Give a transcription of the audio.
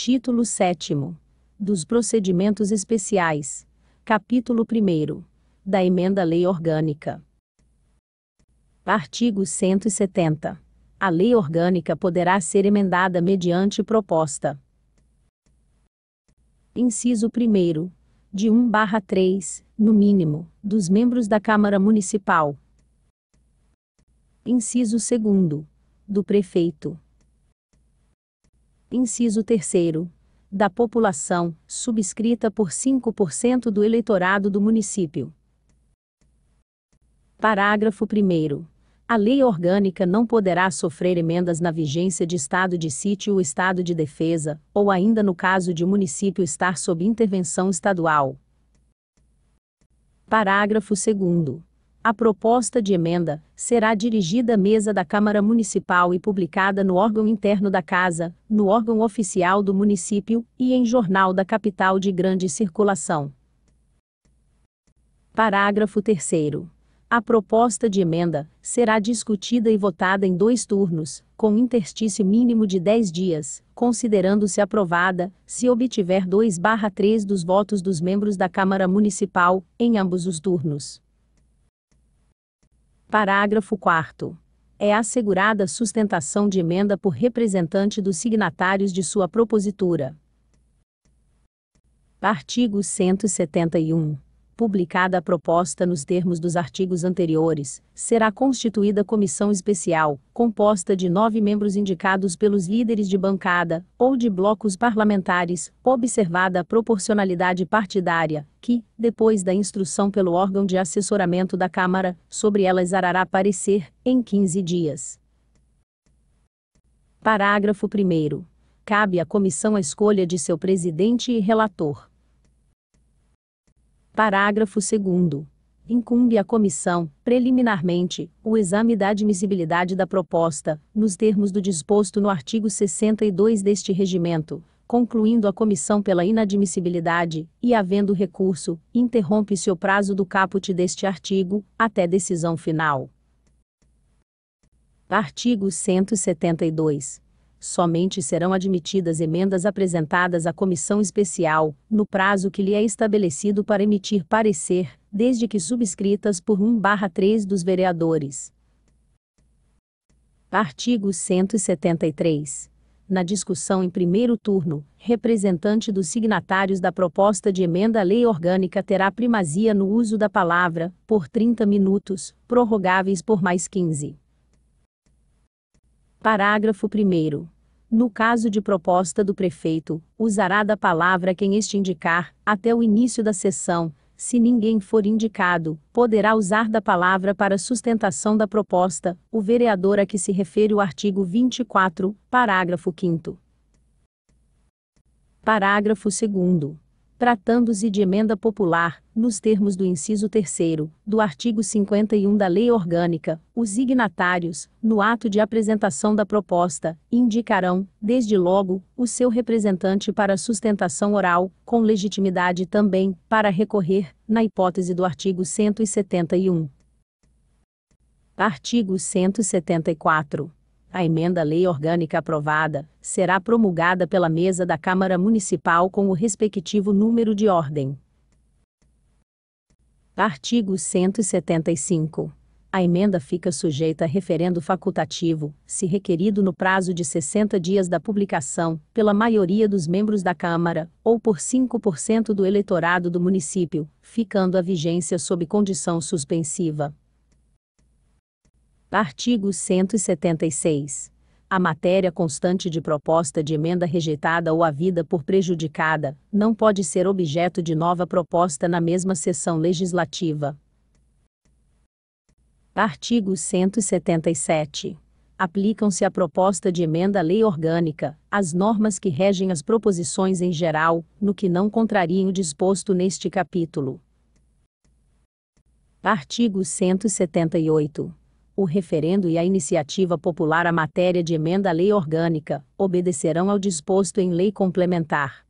Título 7 Dos Procedimentos Especiais. Capítulo 1 Da Emenda à Lei Orgânica. Artigo 170. A lei orgânica poderá ser emendada mediante proposta. Inciso 1. De 1 barra 3, no mínimo, dos membros da Câmara Municipal. Inciso 2. Do prefeito inciso 3 da população, subscrita por 5% do eleitorado do município. Parágrafo 1 a lei orgânica não poderá sofrer emendas na vigência de estado de sítio ou estado de defesa, ou ainda no caso de município estar sob intervenção estadual. Parágrafo 2. A proposta de emenda será dirigida à mesa da Câmara Municipal e publicada no órgão interno da Casa, no órgão oficial do município e em jornal da capital de grande circulação. Parágrafo 3. A proposta de emenda será discutida e votada em dois turnos, com interstício mínimo de 10 dias, considerando-se aprovada, se obtiver 2/3 dos votos dos membros da Câmara Municipal, em ambos os turnos. Parágrafo 4 é assegurada sustentação de emenda por representante dos signatários de sua propositura. Artigo 171 publicada a proposta nos termos dos artigos anteriores, será constituída comissão especial, composta de nove membros indicados pelos líderes de bancada ou de blocos parlamentares, observada a proporcionalidade partidária, que, depois da instrução pelo órgão de assessoramento da Câmara, sobre ela exarará parecer, em 15 dias. Parágrafo 1. Cabe à comissão a escolha de seu presidente e relator. Parágrafo 2 incumbe à comissão, preliminarmente, o exame da admissibilidade da proposta, nos termos do disposto no artigo 62 deste regimento, concluindo a comissão pela inadmissibilidade, e havendo recurso, interrompe-se o prazo do caput deste artigo, até decisão final. Artigo 172. Somente serão admitidas emendas apresentadas à comissão especial, no prazo que lhe é estabelecido para emitir parecer, desde que subscritas por 1/3 dos vereadores. Artigo 173. Na discussão em primeiro turno, representante dos signatários da proposta de emenda à lei orgânica terá primazia no uso da palavra, por 30 minutos, prorrogáveis por mais 15. Parágrafo 1. No caso de proposta do prefeito, usará da palavra quem este indicar, até o início da sessão. Se ninguém for indicado, poderá usar da palavra para sustentação da proposta, o vereador a que se refere o artigo 24, parágrafo 5. Parágrafo 2 tratando-se de emenda popular, nos termos do inciso 3 do artigo 51 da Lei Orgânica, os signatários, no ato de apresentação da proposta, indicarão, desde logo, o seu representante para sustentação oral, com legitimidade também, para recorrer, na hipótese do artigo 171. Artigo 174. A emenda lei orgânica aprovada será promulgada pela mesa da Câmara Municipal com o respectivo número de ordem. Artigo 175. A emenda fica sujeita a referendo facultativo, se requerido no prazo de 60 dias da publicação, pela maioria dos membros da Câmara, ou por 5% do eleitorado do município, ficando a vigência sob condição suspensiva. Artigo 176. A matéria constante de proposta de emenda rejeitada ou havida por prejudicada não pode ser objeto de nova proposta na mesma sessão legislativa. Artigo 177. Aplicam-se à proposta de emenda à lei orgânica as normas que regem as proposições em geral, no que não contrariem o disposto neste capítulo. Artigo 178 o referendo e a iniciativa popular à matéria de emenda à lei orgânica, obedecerão ao disposto em lei complementar.